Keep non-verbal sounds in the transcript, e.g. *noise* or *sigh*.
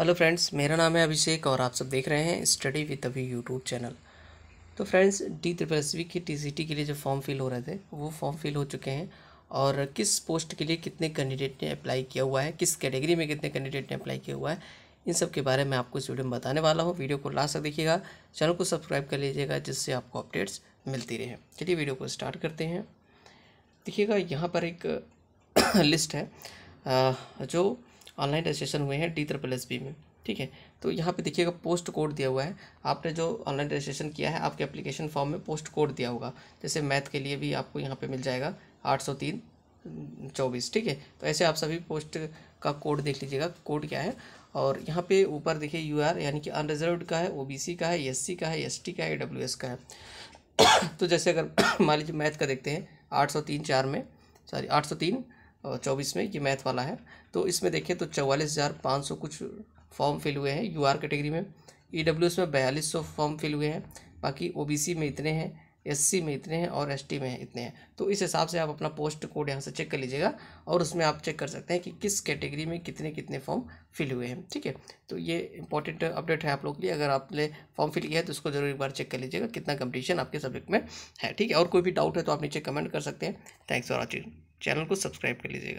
hello friends मेरा नाम है अभिषेक और आप सब देख रहे हैं स्टडी विद अभी यूट्यूब चैनल तो फ्रेंड्स डी त्रिपल की टी के लिए जो फॉर्म फिल हो रहे थे वो फॉर्म फिल हो चुके हैं और किस पोस्ट के लिए कितने कैंडिडेट ने अप्लाई किया हुआ है किस कैटेगरी में कितने कैंडिडेट ने अप्लाई किया हुआ है इन सब के बारे में आपको इस वीडियो में बताने वाला हूँ वीडियो को लास्ट तक देखिएगा चैनल को सब्सक्राइब कर लीजिएगा जिससे आपको अपडेट्स मिलती रहे चलिए वीडियो को स्टार्ट करते हैं देखिएगा यहाँ पर एक *coughs* लिस्ट है जो ऑनलाइन रजिस्ट्रेशन हुए हैं डी ट्रिपल एस बी में ठीक है तो यहाँ पे देखिएगा पोस्ट कोड दिया हुआ है आपने जो ऑनलाइन रजिस्ट्रेशन किया है आपके एप्लीकेशन फॉर्म में पोस्ट कोड दिया होगा जैसे मैथ के लिए भी आपको यहाँ पे मिल जाएगा आठ सौ तीन चौबीस ठीक है तो ऐसे आप सभी पोस्ट का कोड देख लीजिएगा कोड क्या है और यहाँ पे ऊपर देखिए यू आर यानी कि अनरिजर्व का है ओ बी सी का है एस सी का है एस टी का है डब्ल्यू एस का है *coughs* तो जैसे अगर *coughs* मान लीजिए मैथ का देखते हैं आठ सौ तीन चार में सॉरी आठ सौ तीन चौबीस में ये मैथ वाला है तो इसमें देखें तो चौवालीस हज़ार पाँच सौ कुछ फॉर्म फिल हुए हैं यू आर कैटेगरी में ई डब्ल्यू एस में बयालीस सौ फॉर्म फिल हुए हैं बाकी ओ बी सी में इतने हैं एस सी में इतने हैं और एस टी में इतने हैं तो इस हिसाब से आप अपना पोस्ट कोड यहाँ से चेक कर लीजिएगा और उसमें आप चेक कर सकते हैं कि किस कैटेगरी में कितने कितने फॉर्म फिल हुए हैं ठीक है तो ये इंपॉर्टेंट अपडेट है आप लोग के लिए अगर आपने फॉर्म फिल किया है तो उसको जरूर एक बार चेक कर लीजिएगा कितना कंपटीशन आपके सब्जेक्ट में है ठीक है और कोई भी डाउट है तो आप नीचे कमेंट कर सकते हैं थैंक्स फॉर वॉचिंग चैनल को सब्सक्राइब कर लीजिएगा